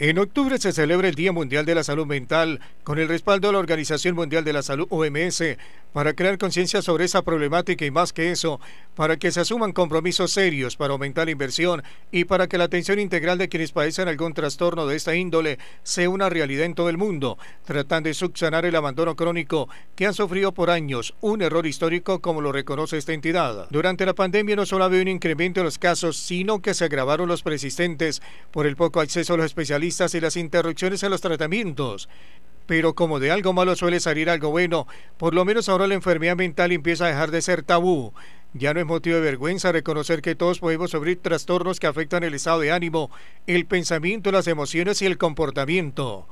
En octubre se celebra el Día Mundial de la Salud Mental con el respaldo de la Organización Mundial de la Salud OMS para crear conciencia sobre esa problemática y más que eso, para que se asuman compromisos serios para aumentar la inversión y para que la atención integral de quienes padecen algún trastorno de esta índole sea una realidad en todo el mundo, tratando de subsanar el abandono crónico que han sufrido por años, un error histórico como lo reconoce esta entidad. Durante la pandemia no solo había un incremento en los casos, sino que se agravaron los persistentes por el poco acceso a los especialistas y las interrupciones en los tratamientos. Pero como de algo malo suele salir algo bueno, por lo menos ahora la enfermedad mental empieza a dejar de ser tabú. Ya no es motivo de vergüenza reconocer que todos podemos sufrir trastornos que afectan el estado de ánimo, el pensamiento, las emociones y el comportamiento.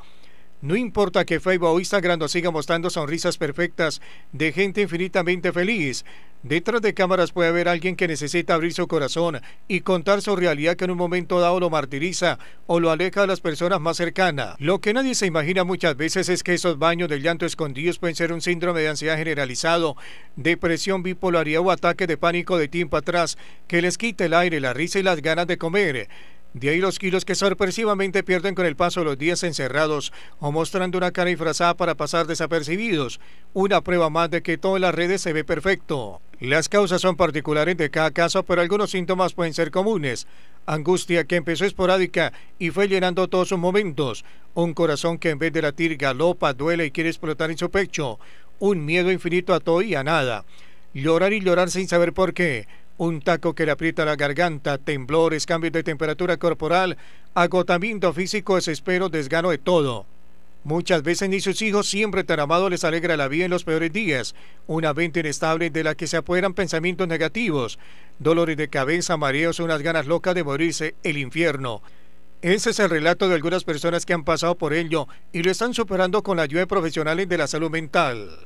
No importa que Facebook o Instagram nos siga mostrando sonrisas perfectas de gente infinitamente feliz. Detrás de cámaras puede haber alguien que necesita abrir su corazón y contar su realidad que en un momento dado lo martiriza o lo aleja de las personas más cercanas. Lo que nadie se imagina muchas veces es que esos baños de llanto escondidos pueden ser un síndrome de ansiedad generalizado, depresión, bipolaridad o ataque de pánico de tiempo atrás que les quita el aire, la risa y las ganas de comer. De ahí los kilos que sorpresivamente pierden con el paso de los días encerrados o mostrando una cara disfrazada para pasar desapercibidos. Una prueba más de que todo en las redes se ve perfecto. Las causas son particulares de cada caso, pero algunos síntomas pueden ser comunes. Angustia que empezó esporádica y fue llenando todos sus momentos. Un corazón que en vez de latir galopa, duele y quiere explotar en su pecho. Un miedo infinito a todo y a nada. Llorar y llorar sin saber por qué un taco que le aprieta la garganta, temblores, cambios de temperatura corporal, agotamiento físico, desespero, desgano de todo. Muchas veces ni sus hijos siempre tan amados les alegra la vida en los peores días, una venta inestable de la que se apoderan pensamientos negativos, dolores de cabeza, mareos, unas ganas locas de morirse, el infierno. Ese es el relato de algunas personas que han pasado por ello y lo están superando con la ayuda de profesionales de la salud mental.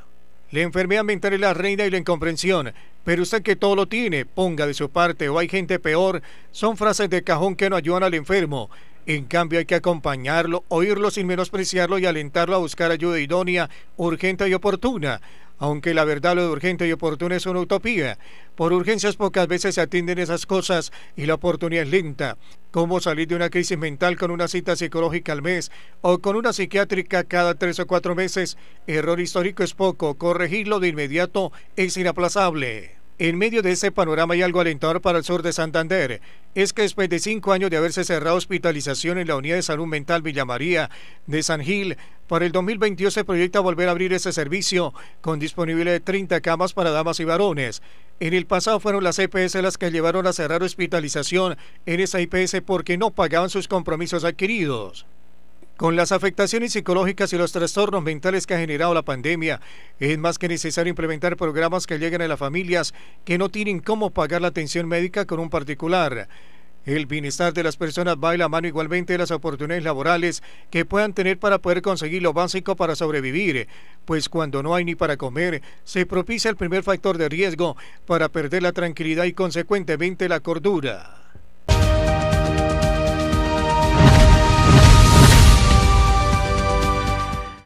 La enfermedad mental es la reina y la incomprensión, pero usted que todo lo tiene, ponga de su parte o hay gente peor, son frases de cajón que no ayudan al enfermo. En cambio, hay que acompañarlo, oírlo sin menospreciarlo y alentarlo a buscar ayuda idónea, urgente y oportuna. Aunque la verdad lo de urgente y oportuna es una utopía. Por urgencias pocas veces se atienden esas cosas y la oportunidad es lenta. ¿Cómo salir de una crisis mental con una cita psicológica al mes o con una psiquiátrica cada tres o cuatro meses? Error histórico es poco, corregirlo de inmediato es inaplazable. En medio de ese panorama hay algo alentador para el sur de Santander. Es que después de cinco años de haberse cerrado hospitalización en la Unidad de Salud Mental Villamaría de San Gil, para el 2022 se proyecta volver a abrir ese servicio con disponibilidad de 30 camas para damas y varones. En el pasado fueron las EPS las que llevaron a cerrar hospitalización en esa IPS e porque no pagaban sus compromisos adquiridos. Con las afectaciones psicológicas y los trastornos mentales que ha generado la pandemia, es más que necesario implementar programas que lleguen a las familias que no tienen cómo pagar la atención médica con un particular. El bienestar de las personas va de la mano igualmente de las oportunidades laborales que puedan tener para poder conseguir lo básico para sobrevivir, pues cuando no hay ni para comer, se propicia el primer factor de riesgo para perder la tranquilidad y consecuentemente la cordura.